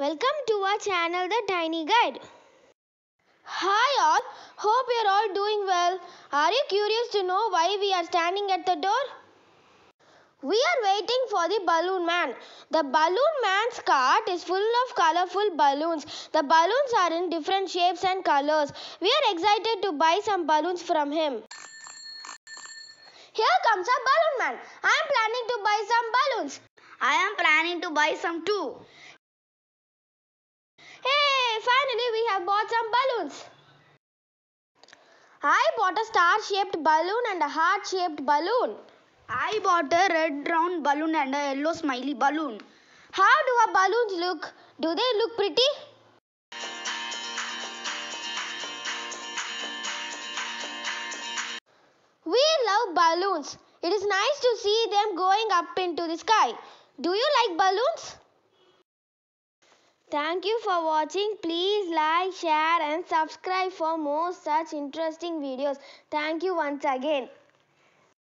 Welcome to our channel The Tiny Guide. Hi all, hope you're all doing well. Are you curious to know why we are standing at the door? We are waiting for the balloon man. The balloon man's cart is full of colorful balloons. The balloons are in different shapes and colors. We are excited to buy some balloons from him. Here comes a balloon man. I am planning to buy some balloons. I am planning to buy some too. I bought some balloons. I bought a star shaped balloon and a heart shaped balloon. I bought a red round balloon and a yellow smiley balloon. How do our balloons look? Do they look pretty? We love balloons. It is nice to see them going up into the sky. Do you like balloons? Thank you for watching. Please like, share and subscribe for more such interesting videos. Thank you once again.